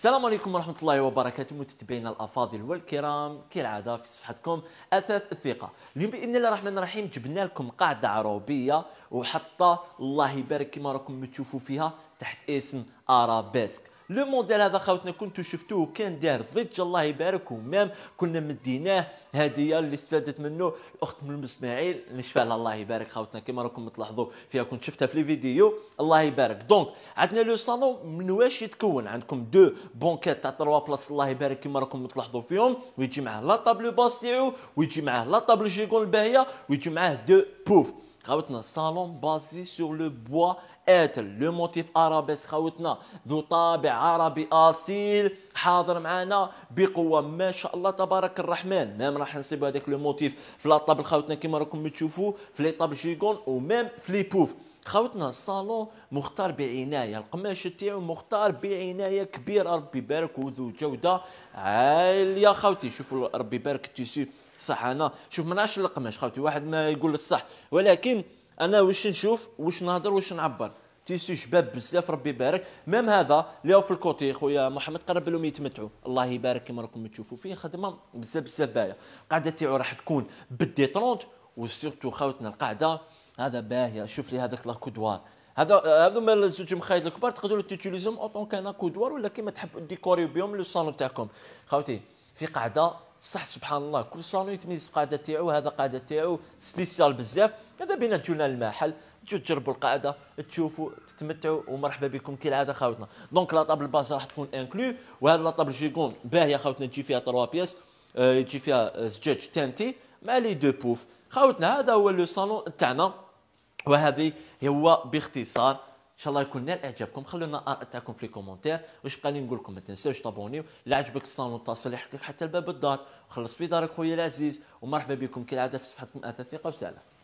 السلام عليكم ورحمة الله وبركاته متتبعينا الأفاضل والكرام كالعادة في صفحتكم أثاث الثقة اليوم بإذن الله الرحمن الرحيم جبنا لكم قاعدة عربية وحطة الله يبارك كما راكم تشوفوا فيها تحت اسم أرابيسك لو مونديال هذا خاوتنا كنتو شفتوه كان دار ضج الله يبارك ومام كنا مديناه هديه اللي استفادت منه الاخت من اسماعيل نشفى لها الله يبارك خاوتنا كما راكم تلاحظوا فيها كنت شفتها في لي فيديو الله يبارك دونك عندنا لو صالون من واش يتكون عندكم دو بونكات تاع 3 بلاص الله يبارك كما راكم تلاحظوا فيهم ويجي معاه لا طابلو باس تاعو ويجي معاه لا طابلو جيكون الباهيه ويجي معاه دو بوف quaute salon basé sur le bois est le motif arabesque. Quaute-nous le tabarab حاضر معنا بقوه ما شاء الله تبارك الرحمن ميم راح نصيبوا هذاك لو موتيف في لاطابل خاوتنا كما راكم تشوفوا في لاطابل جيغون وميم في لي بوف خاوتنا الصالون مختار بعنايه القماش تاعو مختار بعنايه كبيره ربي يبارك وذو جوده عاليه خاوتي شوفوا ربي يبارك التيسيو صح انا شوف ما نعرفش القماش خاوتي واحد ما يقول الصح ولكن انا واش نشوف واش نهضر واش نعبر تيسو شباب بزاف ربي يبارك ميم هذا اللي في الكوتي خويا محمد قرب لهم يتمتعوا الله يبارك كما راكم تشوفوا فيه خدمه بزاف بزاف باهيه القاعده تاعو راح تكون 30 وسيرتو خاوتنا القاعده هذا باهيه شوف لي هذاك لاكودوار هذا هذوما الزوج مخايل الكبار تقدروا تيتيليزيهم اون كان كودوار ولا كيما تحب ديكوريو بهم لو صالون تاعكم خاوتي في قاعده صح سبحان الله كل صالون يتميز بقاعده تاعو هذا قاعده تاعو سبيسيال بزاف هذا بين جونا المحل تجو تجربوا القاعده تشوفوا تتمتعوا ومرحبا بكم كالعاده خاوتنا دونك لاطابل باز راح تكون انكلو وهذا لاطابل جيكون باهيه خاوتنا تجي فيها تروا بياس تجي فيها آه، زجاج تانتي مع لي دو بوف خاوتنا هذا هو لو صالون تاعنا وهذه هو باختصار شاء الله يكون نال اعجابكم خلونا لنا تاعكم في الكومنتير واش بقى نقول لكم ما تنساوش تابونيو لا عجبك الصالون اتصل حتى لباب الدار وخلص في دارك خويا العزيز ومرحبا بكم كالعاده في صفحتكم اثاث ثقه وسلام